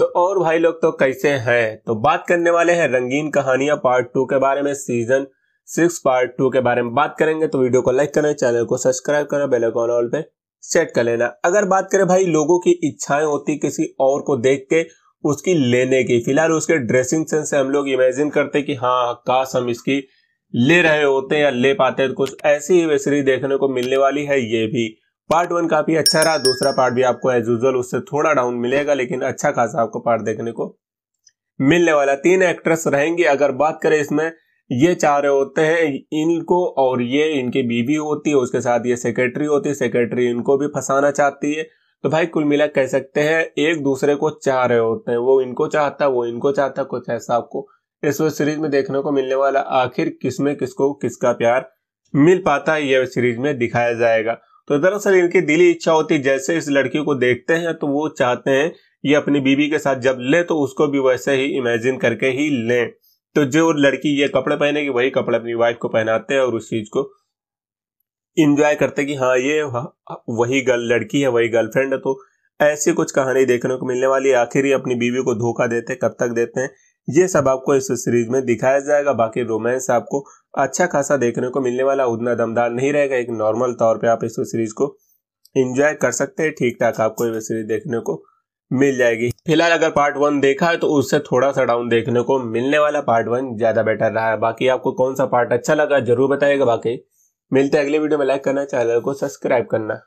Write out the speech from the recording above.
तो और भाई लोग तो कैसे हैं तो बात करने वाले हैं रंगीन कहानियां पार्ट टू के बारे में सीजन सिक्स पार्ट टू के बारे में बात करेंगे तो वीडियो को लाइक करना चैनल को सब्सक्राइब करना बेलाइकॉन ऑल पे सेट कर लेना अगर बात करें भाई लोगों की इच्छाएं होती किसी और को देख के उसकी लेने की फिलहाल उसके ड्रेसिंग सेंस से हम लोग इमेजिन करते कि हाँ काश हम इसकी ले रहे होते या ले पाते तो कुछ ऐसी ही वेसरी देखने को मिलने वाली है ये भी पार्ट वन काफी अच्छा रहा दूसरा पार्ट भी आपको एज यूजल उससे थोड़ा डाउन मिलेगा लेकिन अच्छा खासा आपको पार्ट देखने को मिलने वाला तीन एक्ट्रेस रहेंगी अगर बात करें इसमें ये चाह होते हैं इनको और ये इनकी बीवी होती है उसके साथ ये सेक्रेटरी होती है सेक्रेटरी इनको भी फंसाना चाहती है तो भाई कुल मिला कह सकते हैं एक दूसरे को चाह रहे होते हैं वो इनको चाहता है वो इनको चाहता है कुछ ऐसा आपको इस वेब सीरीज में देखने को मिलने वाला आखिर किसमें किसको किसका प्यार मिल पाता है ये सीरीज में दिखाया जाएगा तो दरअसल इनकी दिली इच्छा होती है जैसे इस लड़की को देखते हैं तो वो चाहते हैं ये अपनी बीबी के साथ जब ले तो उसको भी वैसे ही इमेजिन करके ही लें तो जो लड़की ये कपड़े पहनेगी वही कपड़े अपनी वाइफ को पहनाते हैं और उस चीज को इंजॉय करते कि हाँ ये वही गर्ल लड़की है वही गर्लफ्रेंड है तो ऐसी कुछ कहानी देखने को मिलने वाली है आखिर ही अपनी बीवी को धोखा देते कब तक देते हैं ये सब आपको इस सीरीज में दिखाया जाएगा बाकी रोमांस आपको अच्छा खासा देखने को मिलने वाला उतना दमदार नहीं रहेगा एक नॉर्मल तौर पे आप इस सीरीज को एंजॉय कर सकते हैं ठीक ठाक आपको ये सीरीज देखने को मिल जाएगी फिलहाल अगर पार्ट वन देखा है तो उससे थोड़ा सा डाउन देखने को मिलने वाला पार्ट वन ज्यादा बेटर रहा है बाकी आपको कौन सा पार्ट अच्छा लगा जरूर बताएगा बाकी मिलते अगले वीडियो में लाइक करना चैनल को सब्सक्राइब करना